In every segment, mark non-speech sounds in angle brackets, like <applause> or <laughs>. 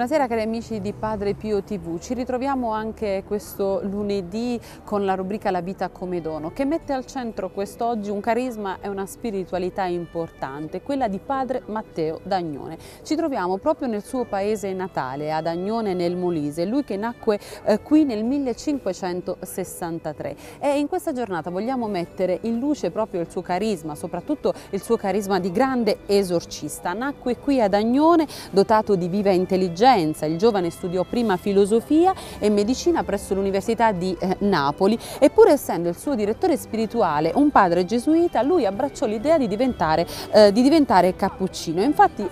Buonasera cari amici di Padre Pio TV, ci ritroviamo anche questo lunedì con la rubrica La vita come dono che mette al centro quest'oggi un carisma e una spiritualità importante, quella di Padre Matteo Dagnone. Ci troviamo proprio nel suo paese natale, ad Agnone nel Molise, lui che nacque eh, qui nel 1563 e in questa giornata vogliamo mettere in luce proprio il suo carisma, soprattutto il suo carisma di grande esorcista. Nacque qui ad Agnone dotato di viva intelligenza Vicenza. Il giovane studiò prima filosofia e medicina presso l'Università di eh, Napoli e pur essendo il suo direttore spirituale un padre gesuita, lui abbracciò l'idea di diventare, eh, di diventare cappuccino. Infatti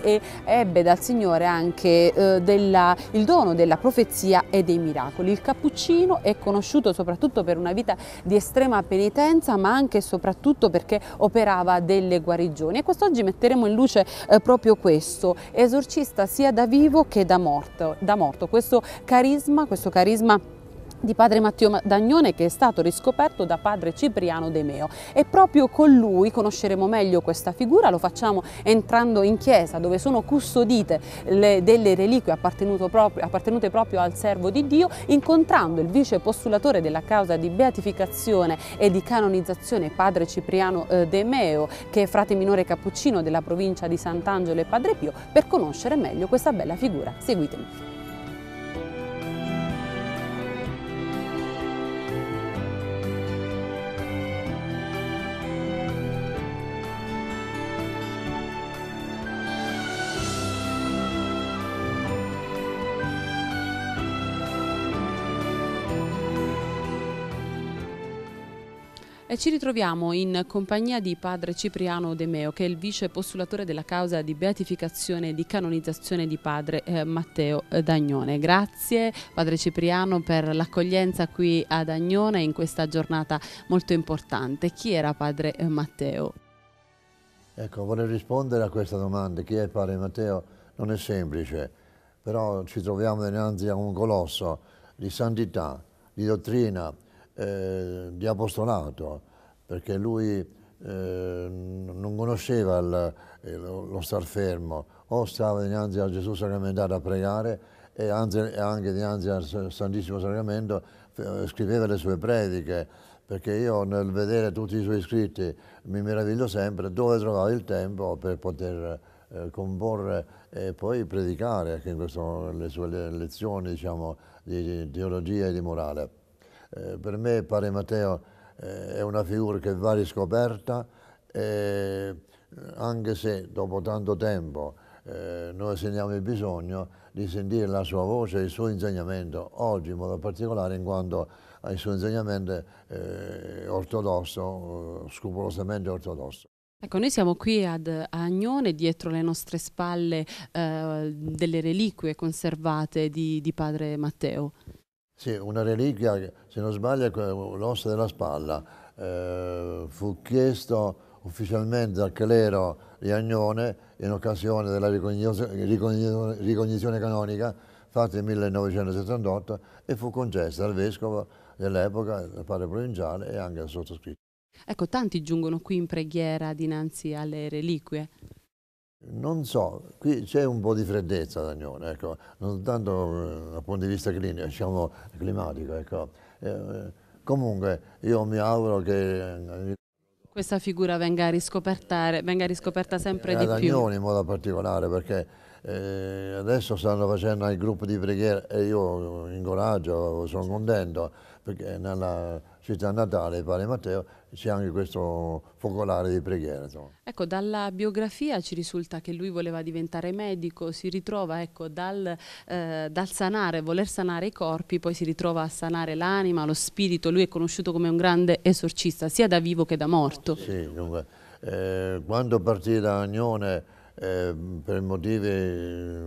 ebbe dal Signore anche eh, della, il dono della profezia e dei miracoli. Il cappuccino è conosciuto soprattutto per una vita di estrema penitenza, ma anche e soprattutto perché operava delle guarigioni. E quest'oggi metteremo in luce eh, proprio questo, esorcista sia da vivo che da morto morto, da morto, questo carisma, questo carisma di padre Matteo Dagnone che è stato riscoperto da padre Cipriano De Meo e proprio con lui conosceremo meglio questa figura, lo facciamo entrando in chiesa dove sono custodite le, delle reliquie proprio, appartenute proprio al servo di Dio, incontrando il vice postulatore della causa di beatificazione e di canonizzazione padre Cipriano eh, De Meo che è frate minore cappuccino della provincia di Sant'Angelo e Padre Pio per conoscere meglio questa bella figura. Seguitemi. E ci ritroviamo in compagnia di padre Cipriano De Meo, che è il vice postulatore della causa di beatificazione e di canonizzazione di padre eh, Matteo eh, Dagnone. Grazie padre Cipriano per l'accoglienza qui ad Agnone in questa giornata molto importante. Chi era padre eh, Matteo? Ecco, vorrei rispondere a questa domanda. Chi è padre Matteo? Non è semplice, però ci troviamo dinanzi a un colosso di santità, di dottrina, eh, di apostolato, perché lui eh, non conosceva il, lo, lo star fermo, o stava dinanzi a Gesù sacramentato a pregare e anche dinanzi al Santissimo Sacramento scriveva le sue prediche, perché io nel vedere tutti i suoi scritti mi meraviglio sempre dove trovava il tempo per poter eh, comporre e poi predicare anche in questo, le sue lezioni diciamo, di, di teologia e di morale. Eh, per me Padre Matteo eh, è una figura che va riscoperta, eh, anche se dopo tanto tempo eh, noi sentiamo il bisogno di sentire la sua voce, il suo insegnamento, oggi in modo particolare in quanto il ai suoi insegnamenti eh, ortodosso, scrupolosamente ortodosso. Ecco, noi siamo qui ad Agnone, dietro le nostre spalle eh, delle reliquie conservate di, di padre Matteo. Sì, una reliquia, se non sbaglio, è l'ossa della spalla. Eh, fu chiesto ufficialmente dal clero di Agnone in occasione della ricognizione, ricognizione canonica fatta nel 1978 e fu concessa al vescovo dell'epoca, al padre provinciale e anche al sottoscritto. Ecco, tanti giungono qui in preghiera dinanzi alle reliquie. Non so, qui c'è un po' di freddezza ad Agnone, ecco, non tanto eh, dal punto di vista clinico, diciamo, climatico. Ecco. Eh, comunque io mi auguro che... Eh, Questa figura venga, venga riscoperta sempre eh, di più. Ad Agnone in modo particolare perché eh, adesso stanno facendo il gruppo di preghiera e io incoraggio, sono contento perché nella città natale, pare Matteo, c'è anche questo focolare di preghiera. Insomma. Ecco, dalla biografia ci risulta che lui voleva diventare medico, si ritrova ecco, dal, eh, dal, sanare, voler sanare i corpi, poi si ritrova a sanare l'anima, lo spirito, lui è conosciuto come un grande esorcista, sia da vivo che da morto. Sì, comunque, eh, quando partì da Agnone... Eh, per motivi eh,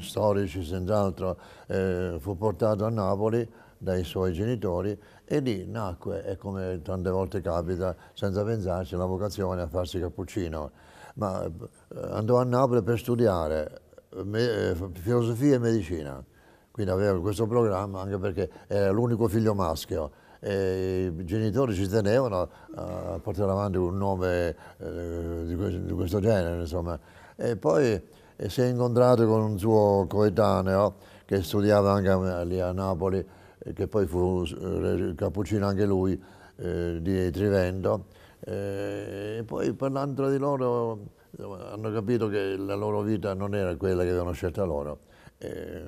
storici senz'altro eh, fu portato a Napoli dai suoi genitori e lì nacque, e come tante volte capita, senza pensarci, la vocazione a farsi cappuccino. Ma eh, andò a Napoli per studiare eh, me, eh, filosofia e medicina, quindi aveva questo programma anche perché era l'unico figlio maschio e i genitori ci tenevano a portare avanti un nome di questo genere, insomma. E poi si è incontrato con un suo coetaneo che studiava anche lì a Napoli, che poi fu eh, cappuccino anche lui, eh, di Trivendo. Eh, e poi parlando tra di loro hanno capito che la loro vita non era quella che avevano scelta loro. E,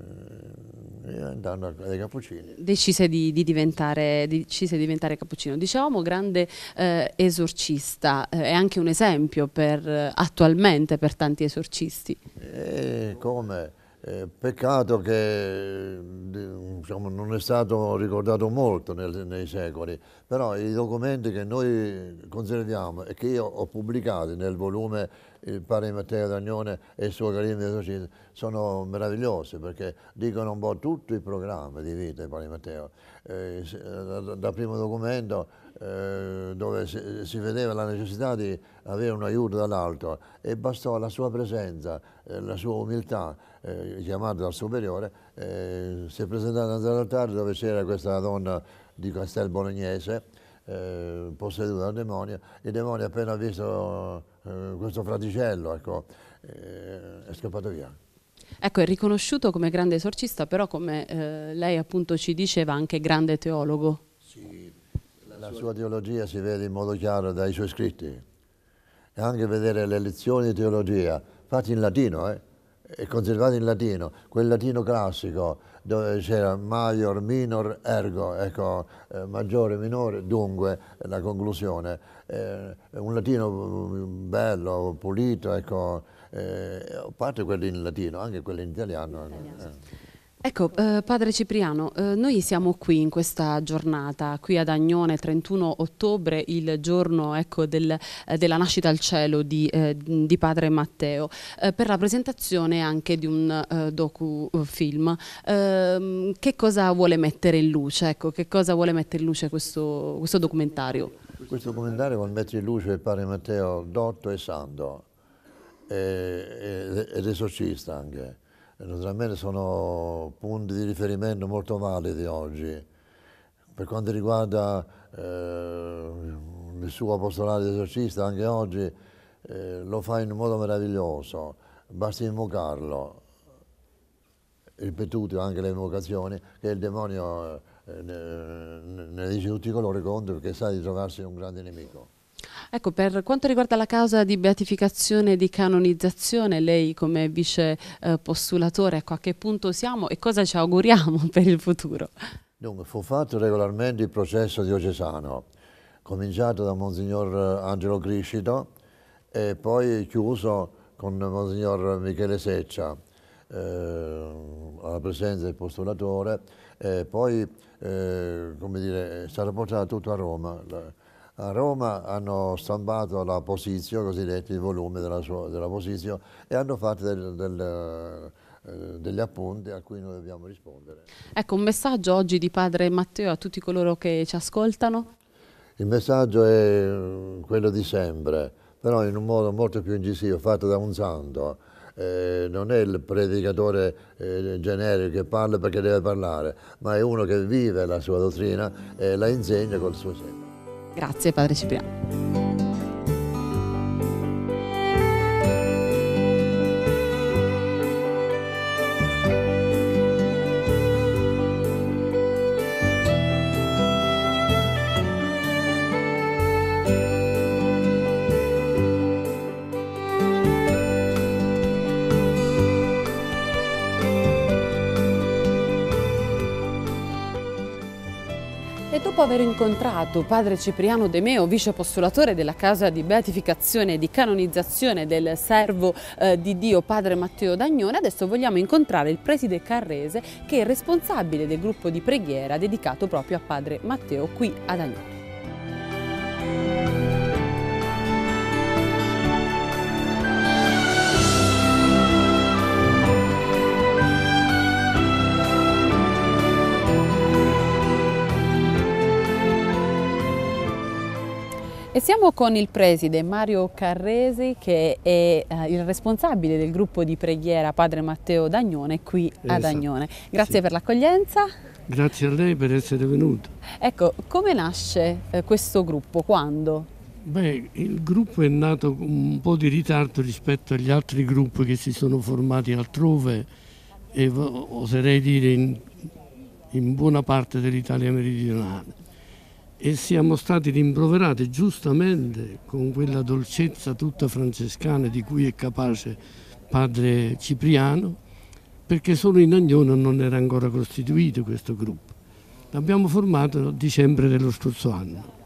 andando ai cappuccini. Decise di, di, diventare, decise di diventare cappuccino. Dicevamo grande eh, esorcista, eh, è anche un esempio per, attualmente per tanti esorcisti. E come? Eh, peccato che diciamo, non è stato ricordato molto nel, nei secoli, però i documenti che noi conserviamo e che io ho pubblicato nel volume Il eh, padre Matteo Dagnone e il suo carisma sono meravigliosi perché dicono un po' tutto il programma di vita di padre Matteo. Eh, eh dal da primo documento eh, dove si, vedeva la necessità di avere un aiuto dall'alto e bastò la sua presenza, eh, la sua umiltà, eh, chiamata dal superiore, si è presentata all'altare dove c'era questa donna di Castel Bolognese, posseduta dal demonio, il demonio appena visto questo fraticello ecco, è scappato via. Ecco, è riconosciuto come grande esorcista, però come eh, lei appunto ci diceva anche grande teologo. Sì, la sua teologia si vede in modo chiaro dai suoi scritti. E anche vedere le lezioni di teologia fatte in latino, eh, e conservate in latino, quel latino classico dove c'era maior, minor, ergo, ecco, eh, maggiore, minore, dunque la conclusione. Eh, un latino mm, bello, pulito, ecco, eh, a parte quelli in latino, anche quelli in italiano. italiano. Eh. Ecco, eh, padre Cipriano, eh, noi siamo qui in questa giornata, qui ad Agnone, 31 ottobre, il giorno ecco, del, eh, della nascita al cielo di, eh, di padre Matteo, eh, per la presentazione anche di un eh, docufilm. Ehm, che cosa vuole mettere in luce? Ecco, che cosa vuole mettere in luce questo, questo documentario? Questo documentario vuole mettere in luce il padre Matteo dotto e santo, ed esorcista anche naturalmente sono punti di riferimento molto validi oggi. Per quanto riguarda eh, il suo apostolato di esorcista, anche oggi eh, lo fa in un modo meraviglioso, basta invocarlo, ripetute anche le invocazioni, che il demonio eh, ne, ne dice tutti i colori contro perché sa di trovarsi un grande nemico. Ecco, per quanto riguarda la causa di beatificazione e di canonizzazione, lei come vice eh, postulatore, ecco, a che punto siamo e cosa ci auguriamo <laughs> per il futuro? Dunque, fu fatto regolarmente il processo diocesano, cominciato da Monsignor Angelo Criscito e poi chiuso con Monsignor Michele Seccia, eh, alla presenza del postulatore, e poi eh, dire, è stato portato tutto a Roma. La, a Roma hanno stampato la posizione, cosiddetti i volumi della, sua, della posizione, e hanno fatto del, del, eh, degli appunti a cui noi dobbiamo rispondere. Ecco, un messaggio oggi di padre Matteo a tutti coloro che ci ascoltano? Il messaggio è eh, quello di sempre, però in un modo molto più incisivo, fatto da un santo. Eh, non è il predicatore eh, generico che parla perché deve parlare, ma è uno che vive la sua dottrina e la insegna col suo esempio. Grazie Padre Cipriano. incontrato padre Cipriano De Meo, vice postulatore della casa di beatificazione e di canonizzazione del servo eh, di Dio padre Matteo Dagnone. Adesso vogliamo incontrare il preside Carrese che è responsabile del gruppo di preghiera dedicato proprio a padre Matteo qui ad Agnone. E siamo con il preside Mario Carresi che è eh, il responsabile del gruppo di preghiera Padre Matteo Dagnone qui esatto. ad Agnone. Grazie sì. per l'accoglienza. Grazie a lei per essere venuto. Ecco, come nasce eh, questo gruppo? Quando? Beh, il gruppo è nato con un po' di ritardo rispetto agli altri gruppi che si sono formati altrove e oserei dire in, in buona parte dell'Italia meridionale e siamo stati rimproverati giustamente con quella dolcezza tutta francescana di cui è capace padre Cipriano, perché solo in Agnona non era ancora costituito questo gruppo. L'abbiamo formato a dicembre dello scorso anno.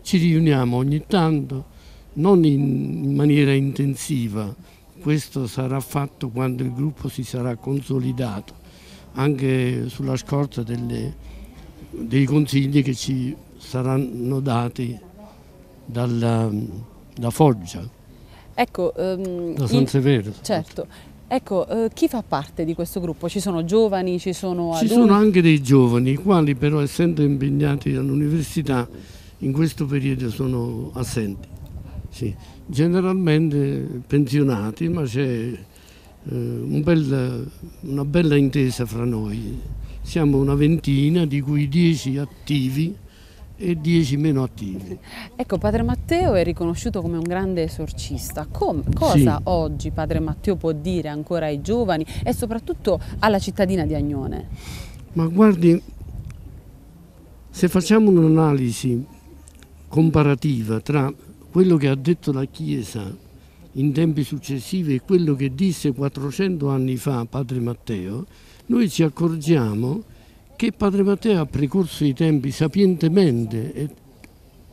Ci riuniamo ogni tanto, non in maniera intensiva, questo sarà fatto quando il gruppo si sarà consolidato, anche sulla scorta delle, dei consigli che ci saranno dati dalla, da Foggia, ecco, um, da San Severo. Il, certo. Ecco, eh, chi fa parte di questo gruppo? Ci sono giovani, ci sono adulti? Ci sono anche dei giovani, i quali però essendo impegnati all'università in questo periodo sono assenti. Sì. Generalmente pensionati, ma c'è eh, un bel, una bella intesa fra noi. Siamo una ventina, di cui dieci attivi e 10 meno attivi. Ecco, Padre Matteo è riconosciuto come un grande esorcista. Com- cosa sì. oggi Padre Matteo può dire ancora ai giovani e soprattutto alla cittadina di Agnone? Ma guardi, se facciamo un'analisi comparativa tra quello che ha detto la Chiesa in tempi successivi e quello che disse 400 anni fa Padre Matteo, noi ci accorgiamo che che Padre Matteo ha precorso i tempi sapientemente e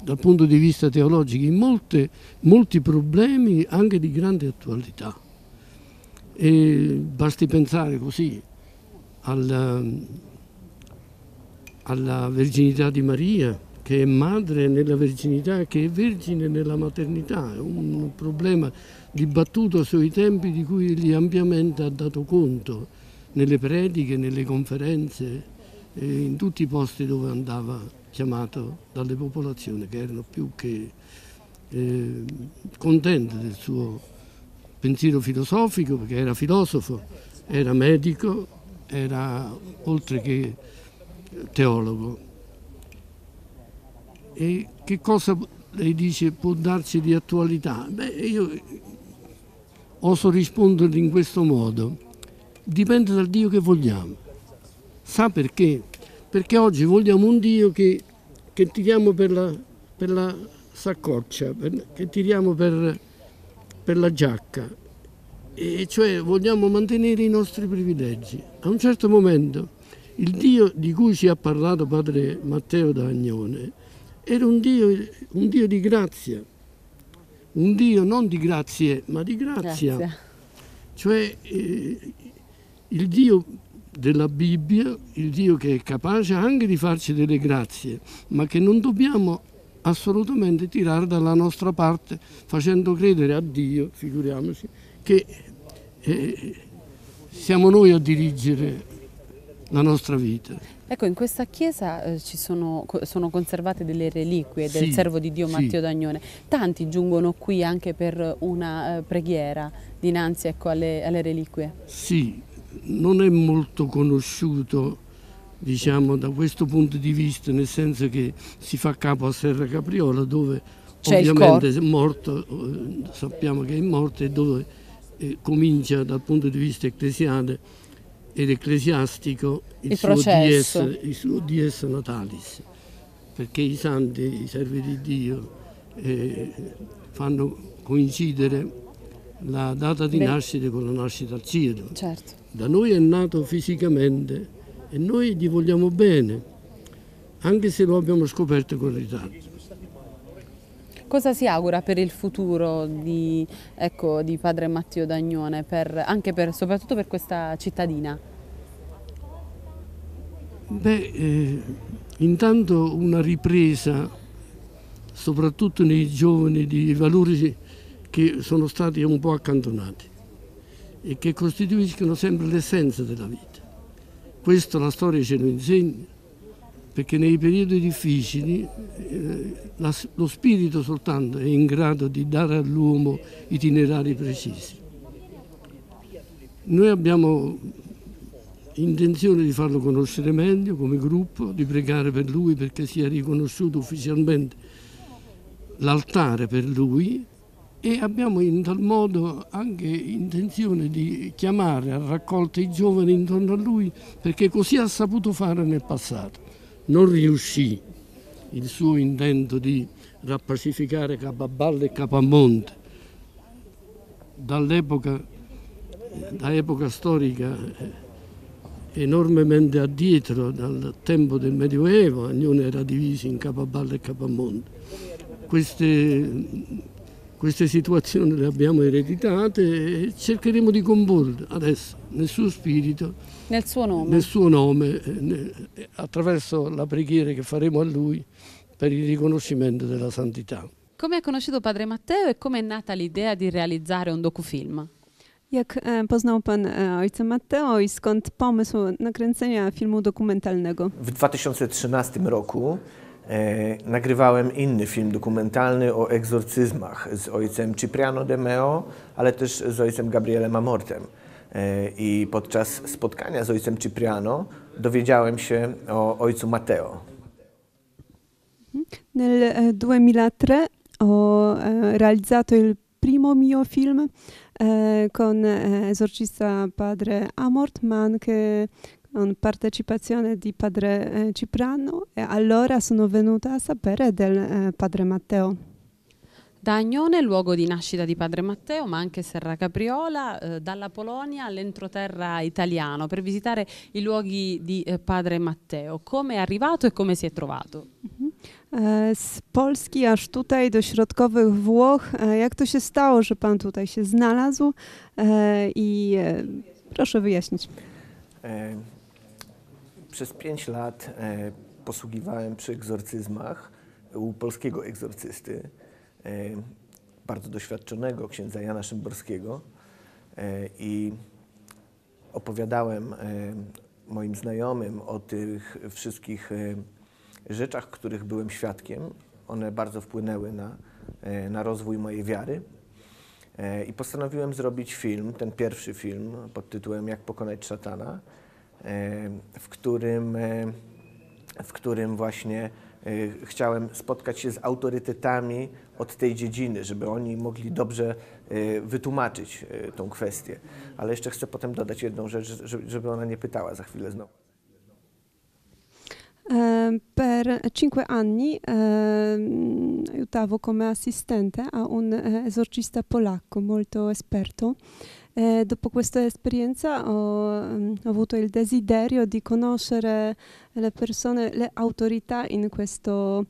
dal punto di vista teologico in molte, molti problemi anche di grande attualità. E basti pensare così alla, alla verginità di Maria, che è madre nella verginità, che è vergine nella maternità, è un problema dibattuto sui tempi di cui egli ampiamente ha dato conto nelle prediche, nelle conferenze, in tutti i posti dove andava chiamato dalle popolazioni che erano più che eh, contente del suo pensiero filosofico, perché era filosofo, era medico, era oltre che teologo. E che cosa lei dice può darci di attualità? Beh, io oso rispondergli in questo modo. Dipende dal Dio che vogliamo. Sa perché? Perché oggi vogliamo un Dio che, che tiriamo per la, per la saccoccia, per, che tiriamo per, per la giacca, e cioè vogliamo mantenere i nostri privilegi. A un certo momento il Dio di cui ci ha parlato padre Matteo D'Agnone era un Dio, un Dio di grazia, un Dio non di grazie ma di grazia, Grazie. cioè eh, il Dio della Bibbia, il Dio che è capace anche di farci delle grazie, ma che non dobbiamo assolutamente tirare dalla nostra parte facendo credere a Dio, figuriamoci, che eh, siamo noi a dirigere la nostra vita. Ecco, in questa chiesa eh, sono, sono, conservate delle reliquie del sì, servo di Dio Matteo sì. Dagnone. Tanti giungono qui anche per una eh, preghiera dinanzi ecco, alle, alle reliquie. Sì, non è molto conosciuto diciamo da questo punto di vista nel senso che si fa capo a Serra Capriola dove C'è ovviamente è morto eh, sappiamo che è morto e dove eh, comincia dal punto di vista ecclesiale ed ecclesiastico il, il suo, dies, il suo dies natalis perché i santi, i servi di Dio eh, fanno coincidere la data di Beh. nascita con la nascita al Ciro. Certo. Da noi è nato fisicamente e noi gli vogliamo bene, anche se lo abbiamo scoperto con ritardo. Cosa si augura per il futuro di, ecco, di padre Matteo Dagnone, per, anche per, soprattutto per questa cittadina? Beh, eh, intanto una ripresa, soprattutto nei giovani, di valori che sono stati un po' accantonati e che costituiscono sempre l'essenza della vita. Questo la storia ce lo insegna, perché nei periodi difficili eh, la, lo spirito soltanto è in grado di dare all'uomo itinerari precisi. Noi abbiamo intenzione di farlo conoscere meglio come gruppo, di pregare per lui perché sia riconosciuto ufficialmente l'altare per lui e abbiamo in tal modo anche intenzione di chiamare a raccolta i giovani intorno a lui perché così ha saputo fare nel passato. Non riuscì il suo intento di rappacificare Capaballe e Capamonte dall'epoca da epoca storica eh, enormemente addietro dal tempo del Medioevo, Agnone era diviso in Capaballe e Capamonte. Queste queste situazioni le abbiamo ereditate e cercheremo di comporre adesso nel suo spirito, nel suo nome, nel suo nome eh, eh, attraverso la preghiera che faremo a lui per il riconoscimento della santità. Come ha conosciuto Padre Matteo e come è nata l'idea di realizzare un docufilm? Jak poznał pan ojca Matteo i skąd pomysł nakręcenia filmu dokumentalnego? W 2013 roku E, nagrywałem inny film dokumentalny o egzorcyzmach z ojcem Cipriano de Meo, ale też z ojcem Gabrielem Amortem. E, I podczas spotkania z ojcem Cipriano dowiedziałem się o ojcu Mateo. Nel 2003 ho realizzato il primo mio film eh, con e, esorcista padre Amort, ma anche una partecipazione di padre eh, Ciprano e allora sono venuta a sapere del eh, padre Matteo. Da Agnone, luogo di nascita di padre Matteo, ma anche Serra Capriola, eh, dalla Polonia all'entroterra italiano per visitare i luoghi di eh, padre Matteo. Come è arrivato e come si è trovato? Z mhm. eh, Polski aż tutaj, do środkowych Włoch. Jak to się stało, że pan tutaj się znalazł? I proszę wyjaśnić. Przez pięć lat e, posługiwałem przy egzorcyzmach u polskiego egzorcysty, e, bardzo doświadczonego księdza Jana Szymborskiego e, i opowiadałem e, moim znajomym o tych wszystkich e, rzeczach, których byłem świadkiem. One bardzo wpłynęły na, e, na rozwój mojej wiary. E, I postanowiłem zrobić film, ten pierwszy film pod tytułem Jak pokonać szatana. E, w którym, e, w którym właśnie e, chciałem spotkać się z autorytetami od tej dziedziny, żeby oni mogli dobrze wytłumaczyć tą kwestię. Ale jeszcze chcę potem dodać jedną rzecz, żeby ona nie pytała za chwilę znowu. Per cinque anni aiutavo come assistente a un esorcista polacco molto esperto. E eh, dopo questa esperienza ho, mh, mm, ho, avuto il desiderio di conoscere le persone, le autorità in questo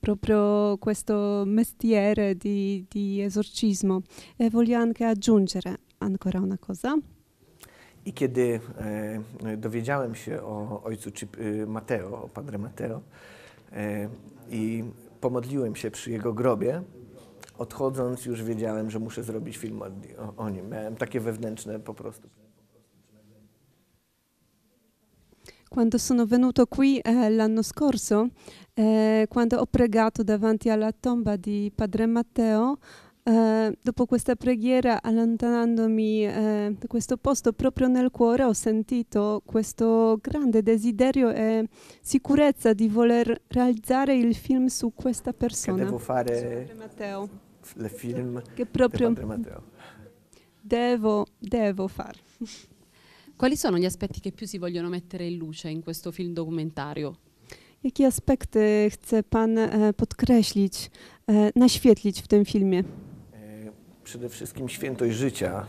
proprio questo mestiere di, di esorcismo e voglio anche aggiungere ancora una cosa. I kiedy e, dowiedziałem eh, się o ojcu eh, Mateo, o padre Mateo e, i pomodliłem się przy jego grobie, odchodząc już wiedziałem, że muszę zrobić film o, o nim. Miałem takie wewnętrzne po prostu. quando sono venuto qui eh, l'anno scorso, eh, quando ho pregato davanti alla tomba di Padre Matteo, eh, dopo questa preghiera, allontanandomi eh, da questo posto, proprio nel cuore ho sentito questo grande desiderio e sicurezza di voler realizzare il film su questa persona, che devo fare... Matteo. il film che proprio di Matteo. Devo, devo far. Quali sono gli aspetti che più si vogliono mettere in luce in questo film documentario? Jakie aspekty chce Pan e, podkreślić, e, naświetlić w tym filmie? E, przede wszystkim świętość życia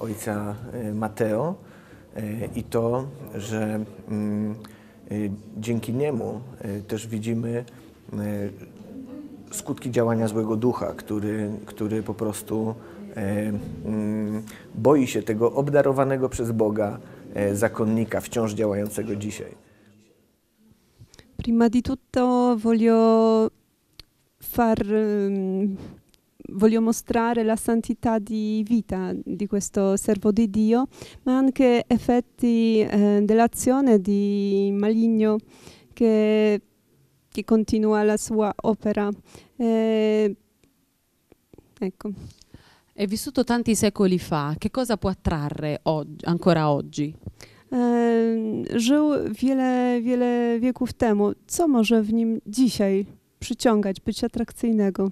ojca Mateo i to, że mm, dzięki niemu też widzimy skutki działania złego ducha, który, który po prostu e, mm, boi się tego obdarowanego przez Boga e, zakonnika, wciąż działającego dzisiaj. Prima di tutto voglio far mm, voglio mostrare la santità di vita di questo servo di Dio, ma anche effetti eh, dell'azione di maligno che che continua la sua opera. Eh, ecco. È vissuto tanti secoli fa, che cosa può attrarre oggi, ancora oggi? Eh, żył wiele, wiele wieków temu. Co może w nim dzisiaj przyciągać, być atrakcyjnego?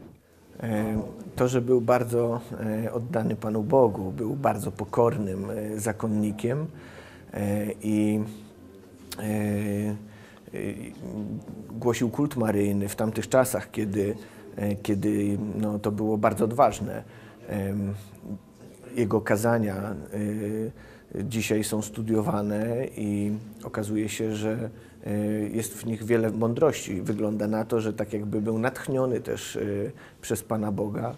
E, to, że był bardzo e, oddany Panu Bogu, był bardzo pokornym e, zakonnikiem i Y, głosił kult maryjny w tamtych czasach, kiedy, y, kiedy no, to było bardzo odważne. Jego kazania y, dzisiaj są studiowane i okazuje się, że jest w nich wiele mądrości. Wygląda na to, że tak jakby był natchniony też przez Pana Boga,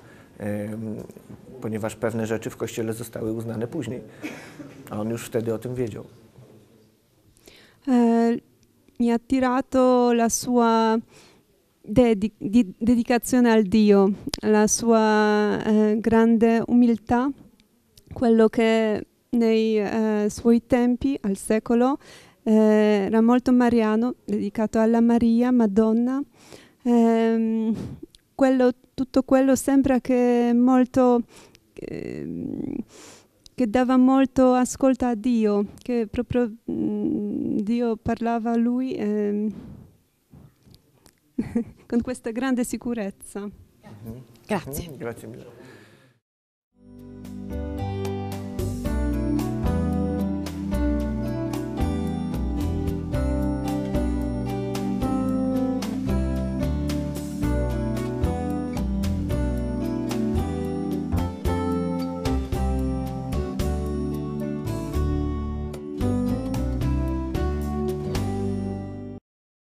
ponieważ pewne rzeczy w Kościele zostały uznane później, a on już wtedy o tym wiedział. E, mi ha attirato la sua dedic di dedicazione al Dio, la sua eh, grande umiltà, quello che nei eh, suoi tempi, al secolo, eh, era molto mariano, dedicato alla Maria, Madonna. Ehm, quello, tutto quello sembra che molto... Eh, che dava molto ascolto a Dio, che proprio mh, mm, Dio parlava a lui eh, <laughs> con questa grande sicurezza. Mm -hmm. Grazie. Mm Grazie mille.